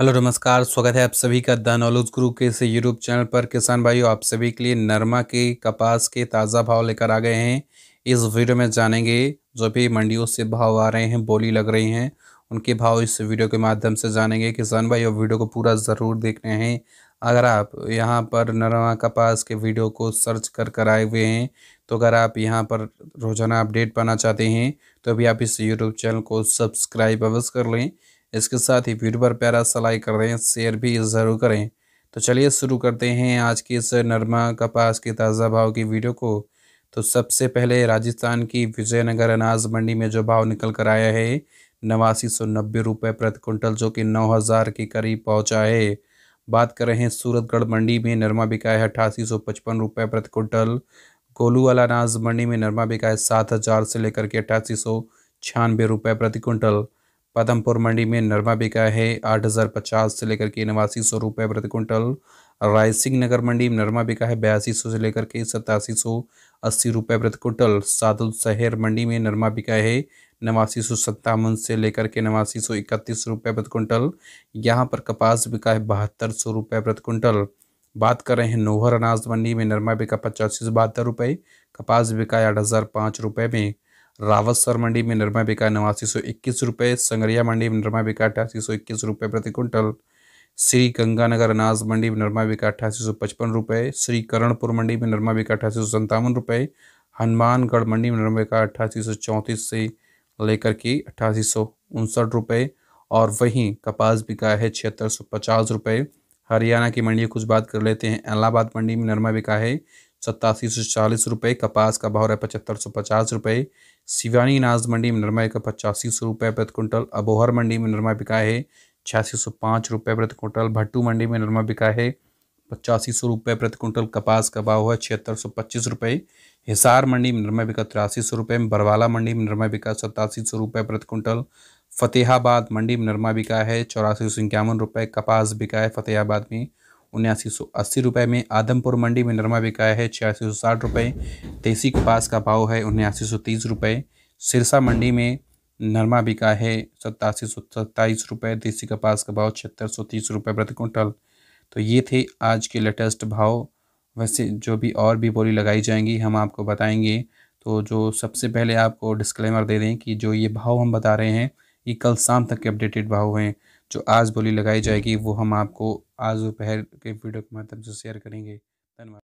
hello नमस्कार स्वागत है आप सभी का द नॉलेज ग्रुप के इस यूट्यूब चैनल पर किसान भाइयों आप सभी के लिए नरमा के कपास के ताज़ा भाव लेकर आ गए हैं इस वीडियो में जानेंगे जो भी मंडियों से भाव आ रहे हैं बोली लग रही हैं उनके भाव इस वीडियो के माध्यम से जानेंगे किसान भाई और वीडियो को पूरा ज़रूर रहे हैं अगर आप यहाँ पर नरमा कपास के वीडियो को सर्च कर कर आए हुए हैं तो अगर आप यहाँ पर रोज़ाना अपडेट पाना चाहते हैं तो अभी आप इस यूट्यूब चैनल को सब्सक्राइब अवश्य कर लें इसके साथ ही वीडियो पर प्यारा सलाई कर रहे हैं शेयर भी ज़रूर करें तो चलिए शुरू करते हैं आज की इस नरमा कपास के ताज़ा भाव की वीडियो को तो सबसे पहले राजस्थान की विजयनगर अनाज मंडी में जो भाव निकल कर आया है नवासी सौ नब्बे रुपये प्रति कुंटल जो कि नौ हज़ार के करीब पहुंचा है बात कर रहे हैं सूरतगढ़ मंडी में नरमा बिका है अट्ठासी सौ पचपन रुपये प्रति कुंटल गोलू वाला अनाज मंडी में नरमा बिका है सात हज़ार से लेकर के अट्ठासी सौ छियानवे रुपये प्रति कुंटल पदमपुर मंडी में नरमा बिका है आठ हज़ार पचास से लेकर के नवासी सौ रुपये प्रति कुंटल रायसिंह नगर मंडी में नरमा बिका है बयासी सौ से लेकर के सतासी सौ अस्सी रुपये प्रति कुंटल सादुल शहर मंडी में नरमा बिका है नवासी सौ सत्तावन से लेकर के नवासी सौ इकतीस रुपये प्रति कुंटल यहाँ पर कपास बिका है बहत्तर सौ रुपये प्रति कुंटल बात कर रहे हैं नोहर अनाज मंडी में नरमा बिका पचासी सौ बहत्तर रुपये कपास बिका आठ हज़ार पाँच रुपये में रावतसर मंडी में निर्मा बिका नवासी सौ इक्कीस रुपये संगरिया मंडी में निर्मा बिका अठासी सौ इक्कीस रुपये प्रति क्विंटल श्री गंगानगर अनाज मंडी में निर्मा बिका अठासी सौ पचपन रुपये श्री करणपुर मंडी में निर्मा बिका अठासी सौ संतावन रुपये हनुमानगढ़ मंडी में निर्मा बिका अठासी सौ चौंतीस से लेकर के अठासी सौ उनसठ रुपये और वहीं कपास बिका है छिहत्तर सौ पचास रुपये हरियाणा की मंडी कुछ बात कर लेते हैं इलाहाबाद मंडी में नरमा बिका है सत्तासी सौ चालीस रुपये कपास का भाव है पचहत्तर सौ पचास रुपये शिवानी अनाज मंडी में नरमा का पचासी सौ रुपये प्रति कुंटल अबोहर मंडी में नरमा बिका है छियासी सौ पाँच रुपये प्रति कुंटल भट्टू मंडी में नरमा बिका है पचासी सौ रुपये प्रति कुंटल कपास का भाव है छिहत्तर सौ पच्चीस रुपये हिसार मंडी में नरमा बिका तिरासी सौ रुपये में बरवाला मंडी में नरमा बिका सतासी सौ रुपये प्रति कुंटल फतेहाबाद मंडी में नरमा बिका है चौरासी सौ इक्यावन रुपये कपास बिका है फतेहाबाद में उन्यासी सौ अस्सी रुपये में आदमपुर मंडी में नरमा बिकाया है छियासी सौ साठ रुपये देसी कपास का भाव है उन्यासी सौ तीस रुपये सिरसा मंडी में नरमा बिका है सत्तासी सौ सत्ताईस रुपये देसी कपास का भाव छिहत्तर सौ तीस रुपये प्रति क्विंटल तो ये थे आज के लेटेस्ट भाव वैसे जो भी और भी बोली लगाई जाएंगी हम आपको बताएंगे तो जो सबसे पहले आपको डिस्क्लेमर दे दें कि जो ये भाव हम बता रहे हैं ये कल शाम तक के अपडेटेड भाव हैं जो आज बोली लगाई जाएगी वो हम आपको आज दोपहर के वीडियो के माध्यम से शेयर करेंगे धन्यवाद